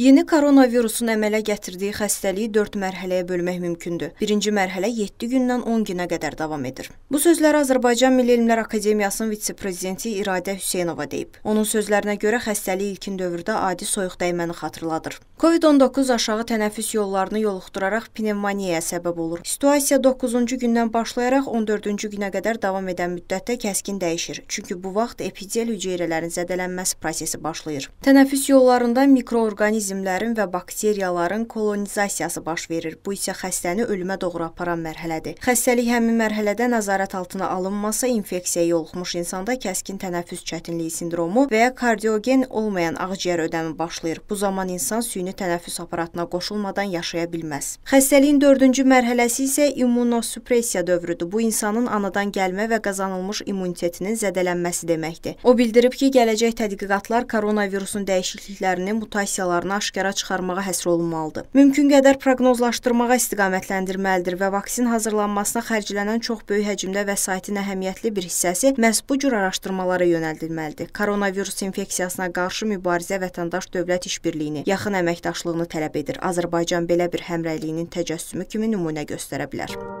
Yeni koronavirusun əmələ gətirdiyi xəstəliyi 4 mərhələyə bölmək mümkündür. Birinci mərhələ 7 gündən 10 günə qədər davam edir. Bu sözləri Azərbaycan Milli Elmlər Akademiyasının vitse-prezidenti İradə Hüseynova deyib. Onun sözlərinə görə xəstəlik ilkin dövrdə adi soyuq dəyməni xatırladır. COVID-19 aşağı tənəffüs yollarını yoluxduraraq pnevmoniyaya səbəb olur. Situasiya 9-cu gündən başlayaraq 14-cü günə qədər davam edən müddətdə kəskin dəyişir. Çünki bu vaxt epitel hüceyrələrin zədələnməsi prosesi başlayır. Tənəffüs yollarında mikroorqanizmlər mikroorqanizmlərin və bakteriyaların kolonizasiyası baş verir. Bu isə xəstəni ölümə doğru aparan mərhələdir. Xəstəlik həmin mərhələdə nəzarət altına alınmasa infeksiyaya yoluxmuş insanda kəskin tənəffüs çətinliyi sindromu və ya kardiogen olmayan ağciyər ödəmi başlayır. Bu zaman insan süni tənəffüs aparatına qoşulmadan yaşaya bilməz. Xəstəliyin 4-cü mərhələsi isə immunosupressiya dövrüdür. Bu insanın anadan gəlmə və qazanılmış immunitetinin zədələnməsi deməkdir. O bildirib ki, gələcək tədqiqatlar koronavirusun dəyişikliklərinin mutasiyalarına hallarını aşkara çıxarmağa həsr olunmalıdır. Mümkün qədər proqnozlaşdırmağa istiqamətləndirməlidir və vaksin hazırlanmasına xərclənən çox böyük həcmdə vəsaitin əhəmiyyətli bir hissəsi məhz bu cür araşdırmalara yönəldilməlidir. Koronavirus infeksiyasına qarşı mübarizə vətəndaş dövlət işbirliyini, yaxın əməkdaşlığını tələb edir. Azərbaycan belə bir həmrəyliyinin təcəssümü kimi nümunə göstərə bilər.